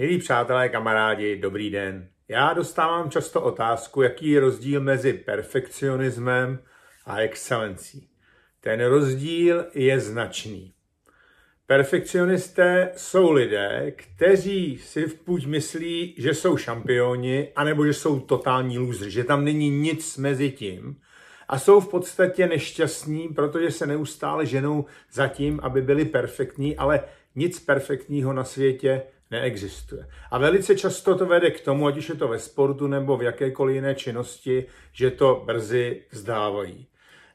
Milí přátelé, kamarádi, dobrý den. Já dostávám často otázku, jaký je rozdíl mezi perfekcionismem a excelencí. Ten rozdíl je značný. Perfekcionisté jsou lidé, kteří si v půjď myslí, že jsou šampioni, anebo že jsou totální lůzři, že tam není nic mezi tím a jsou v podstatě nešťastní, protože se neustále ženou za tím, aby byli perfektní, ale nic perfektního na světě neexistuje. A velice často to vede k tomu, ať už je to ve sportu nebo v jakékoliv jiné činnosti, že to brzy vzdávají.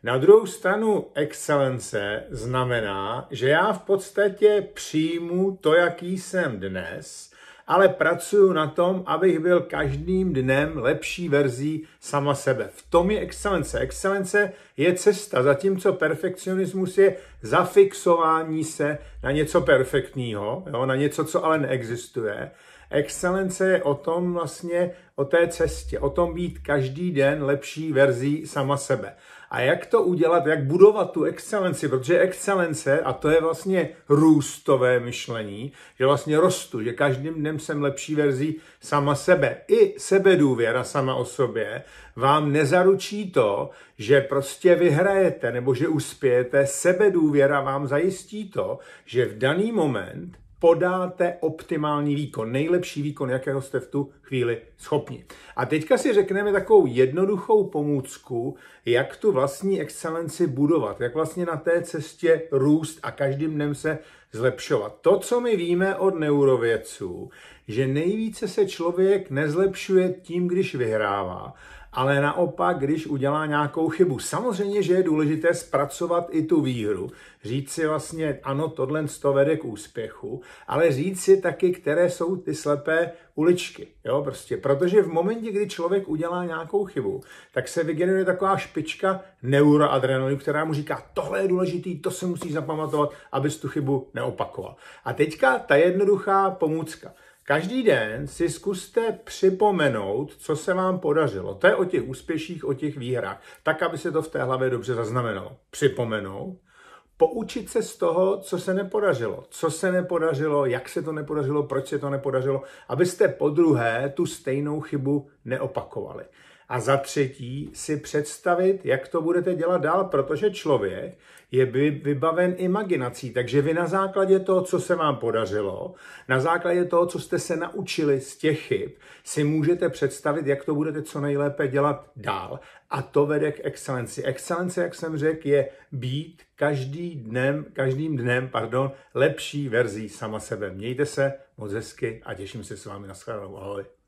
Na druhou stranu excelence znamená, že já v podstatě přijmu to, jaký jsem dnes – ale pracuju na tom, abych byl každým dnem lepší verzí sama sebe. V tom je excelence. Excelence je cesta, zatímco perfekcionismus je zafixování se na něco perfektního, jo, na něco, co ale neexistuje. Excelence je o tom vlastně, o té cestě, o tom být každý den lepší verzí sama sebe. A jak to udělat, jak budovat tu excelenci, protože excelence, a to je vlastně růstové myšlení, že vlastně rostu, že každým dnem jsem lepší verzí sama sebe. I sebedůvěra sama o sobě vám nezaručí to, že prostě vyhrajete nebo že uspějete. Sebedůvěra vám zajistí to, že v daný moment podáte optimální výkon, nejlepší výkon, jakého jste v tu chvíli schopni. A teďka si řekneme takovou jednoduchou pomůcku, jak tu vlastní excelenci budovat, jak vlastně na té cestě růst a každým dnem se zlepšovat. To, co my víme od neurovědců, že nejvíce se člověk nezlepšuje tím, když vyhrává, ale naopak, když udělá nějakou chybu. Samozřejmě, že je důležité zpracovat i tu výhru. Říct si vlastně, ano, tohle to vede k úspěchu, ale říct si taky, které jsou ty slepé uličky. Jo, prostě, protože v momentě, kdy člověk udělá nějakou chybu, tak se vygeneruje taková špička neuroadrenalinu, která mu říká, tohle je důležitý, to se musí zapamatovat, abys tu chybu neopakoval. A teďka ta jednoduchá pomůcka. Každý den si zkuste připomenout, co se vám podařilo. To je o těch úspěších, o těch výhrách, tak, aby se to v té hlavě dobře zaznamenalo. Připomenout, poučit se z toho, co se nepodařilo. Co se nepodařilo, jak se to nepodařilo, proč se to nepodařilo, abyste po druhé tu stejnou chybu neopakovali. A za třetí si představit, jak to budete dělat dál, protože člověk je vybaven imaginací. Takže vy na základě toho, co se vám podařilo, na základě toho, co jste se naučili z těch chyb, si můžete představit, jak to budete co nejlépe dělat dál. A to vede k excelenci. Excelence, jak jsem řekl, je být každý dnem, každým dnem pardon, lepší verzí sama sebe. Mějte se moc hezky a těším se s vámi na shledanou. Ahoj.